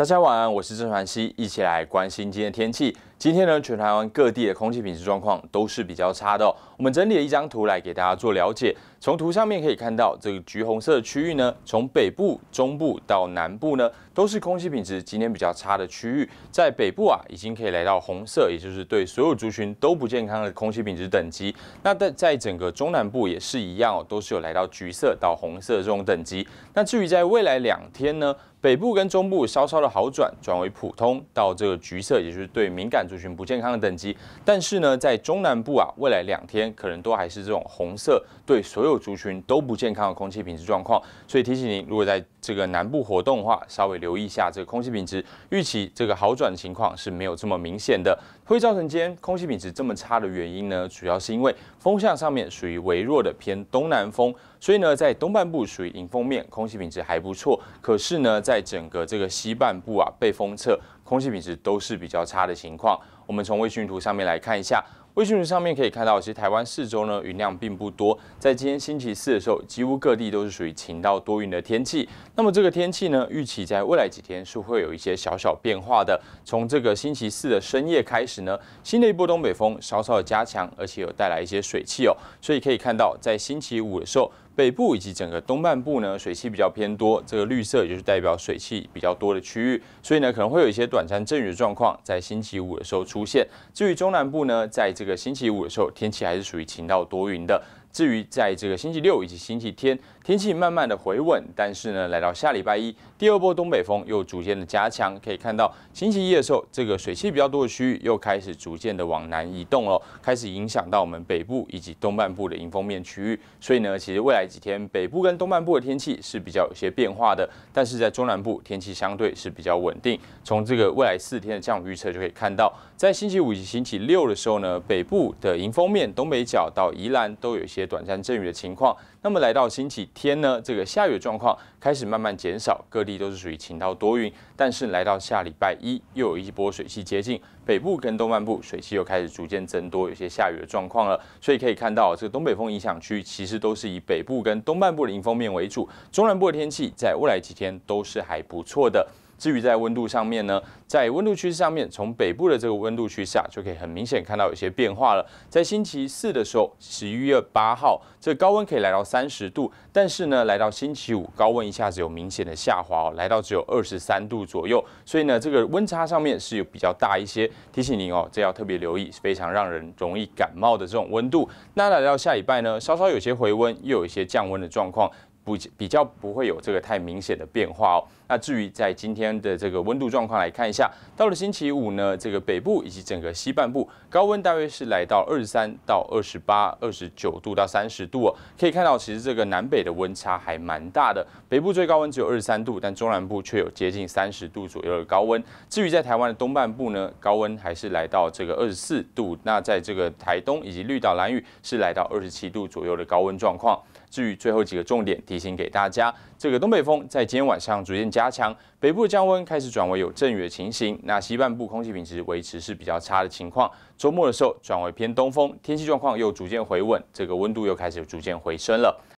大家晚安，我是郑凡熙，一起来关心今天的天气。今天呢，全台湾各地的空气品质状况都是比较差的。哦。我们整理了一张图来给大家做了解。从图上面可以看到，这个橘红色的区域呢，从北部、中部到南部呢，都是空气品质今天比较差的区域。在北部啊，已经可以来到红色，也就是对所有族群都不健康的空气品质等级。那在在整个中南部也是一样，哦，都是有来到橘色到红色这种等级。那至于在未来两天呢，北部跟中部稍稍的好转，转为普通到这个橘色，也就是对敏感。族群不健康的等级，但是呢，在中南部啊，未来两天可能都还是这种红色，对所有族群都不健康的空气品质状况。所以提醒您，如果在这个南部活动的话，稍微留意一下这个空气品质。预期这个好转情况是没有这么明显的，会造成今天空气品质这么差的原因呢，主要是因为风向上面属于微弱的偏东南风，所以呢，在东半部属于迎风面，空气品质还不错。可是呢，在整个这个西半部啊，被风侧。空气品质都是比较差的情况。我们从卫星图上面来看一下，卫星图上面可以看到，其实台湾四周呢云量并不多。在今天星期四的时候，几乎各地都是属于晴到多云的天气。那么这个天气呢，预期在未来几天是会有一些小小变化的。从这个星期四的深夜开始呢，新的一波东北风稍稍的加强，而且有带来一些水汽哦，所以可以看到在星期五的时候。北部以及整个东半部呢，水汽比较偏多，这个绿色也就是代表水汽比较多的区域，所以呢可能会有一些短暂阵雨的状况在星期五的时候出现。至于中南部呢，在这个星期五的时候，天气还是属于晴到多云的。至于在这个星期六以及星期天，天气慢慢的回稳，但是呢，来到下礼拜一，第二波东北风又逐渐的加强。可以看到星期一的时候，这个水汽比较多的区域又开始逐渐的往南移动了，开始影响到我们北部以及东半部的迎风面区域。所以呢，其实未来几天北部跟东半部的天气是比较有些变化的，但是在中南部天气相对是比较稳定。从这个未来四天的降雨预测就可以看到，在星期五以及星期六的时候呢，北部的迎风面、东北角到宜兰都有一些。短暂阵雨的情况，那么来到星期天呢？这个下雨状况开始慢慢减少，各地都是属于晴到多云。但是来到下礼拜一，又有一波水汽接近北部跟东半部，水汽又开始逐渐增多，有些下雨的状况了。所以可以看到，这个东北风影响区其实都是以北部跟东半部的迎风面为主，中南部的天气在未来几天都是还不错的。至于在温度上面呢，在温度趋势上面，从北部的这个温度趋势啊，就可以很明显看到有些变化了。在星期四的时候，十一月八号，这高温可以来到三十度，但是呢，来到星期五，高温一下子有明显的下滑，哦，来到只有二十三度左右。所以呢，这个温差上面是有比较大一些。提醒您哦，这要特别留意，非常让人容易感冒的这种温度。那来到下礼拜呢，稍稍有些回温，又有一些降温的状况。不比较不会有这个太明显的变化哦。那至于在今天的这个温度状况来看一下，到了星期五呢，这个北部以及整个西半部高温大约是来到二十三到二十八、二十九度到三十度哦。可以看到其实这个南北的温差还蛮大的，北部最高温只有二十三度，但中南部却有接近三十度左右的高温。至于在台湾的东半部呢，高温还是来到这个二十四度。那在这个台东以及绿岛、蓝屿是来到二十七度左右的高温状况。至于最后几个重点提。提醒给大家，这个东北风在今天晚上逐渐加强，北部降温开始转为有阵雨的情形。那西半部空气品质维持是比较差的情况。周末的时候转为偏东风，天气状况又逐渐回稳，这个温度又开始逐渐回升了。